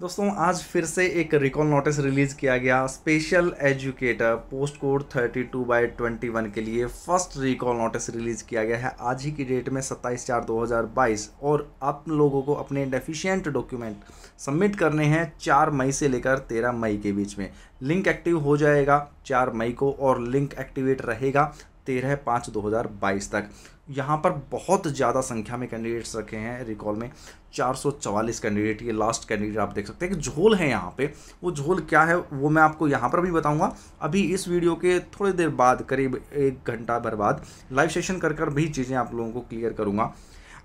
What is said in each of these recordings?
दोस्तों आज फिर से एक रिकॉल नोटिस रिलीज़ किया गया special educator post code 32 two by twenty के लिए फर्स्ट रिकॉल नोटिस रिलीज़ किया गया है आज ही की डेट में 27 चार 2022 और आप लोगों को अपने डेफिशिएंट डॉक्यूमेंट सबमिट करने हैं 4 मई से लेकर 13 मई के बीच में लिंक एक्टिव हो जाएगा 4 मई को और लिंक एक्टिवेट रहेगा तेरह पाँच दो हज़ार बाईस तक यहाँ पर बहुत ज़्यादा संख्या में कैंडिडेट्स रखे हैं रिकॉल में चार सौ चवालीस कैंडिडेट ये लास्ट कैंडिडेट आप देख सकते हैं कि झोल है यहाँ पे वो झोल क्या है वो मैं आपको यहाँ पर भी बताऊँगा अभी इस वीडियो के थोड़ी देर बाद करीब एक घंटा भर बाद लाइव सेशन कर कर भी चीज़ें आप लोगों को क्लियर करूँगा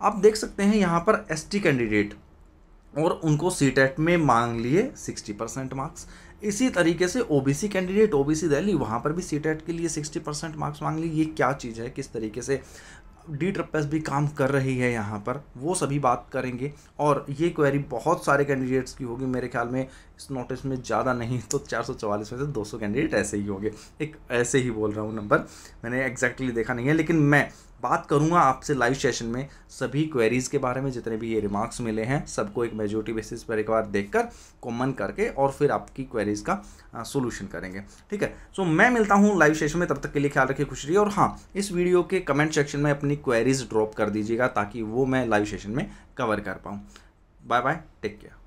आप देख सकते हैं यहाँ पर एस कैंडिडेट और उनको सी e में मांग लिए सिक्सटी परसेंट मार्क्स इसी तरीके से ओबीसी कैंडिडेट ओबीसी दिल्ली वहाँ पर भी सीटेट e के लिए सिक्सटी परसेंट मार्क्स मांग ली ये क्या चीज़ है किस तरीके से डी ट्रिपस भी काम कर रही है यहाँ पर वो सभी बात करेंगे और ये क्वेरी बहुत सारे कैंडिडेट्स की होगी मेरे ख्याल में इस नोटिस में ज़्यादा नहीं तो 444 में से 200 कैंडिडेट ऐसे ही होंगे एक ऐसे ही बोल रहा हूँ नंबर मैंने एग्जैक्टली देखा नहीं है लेकिन मैं बात करूँगा आपसे लाइव सेशन में सभी क्वेरीज़ के बारे में जितने भी ये रिमार्क्स मिले हैं सबको एक मेजोरिटी बेसिस पर एक बार कर कॉमन करके और फिर आपकी क्वेरीज़ का सोल्यूशन करेंगे ठीक है सो मैं मिलता हूँ लाइव सेशन में तब तक के लिए ख्याल रखिए खुश रहिए और हाँ इस वीडियो के कमेंट सेक्शन में अपनी क्वेरीज ड्रॉप कर दीजिएगा ताकि वो मैं लाइव सेशन में कवर कर पाऊँ बाय बाय टेक केयर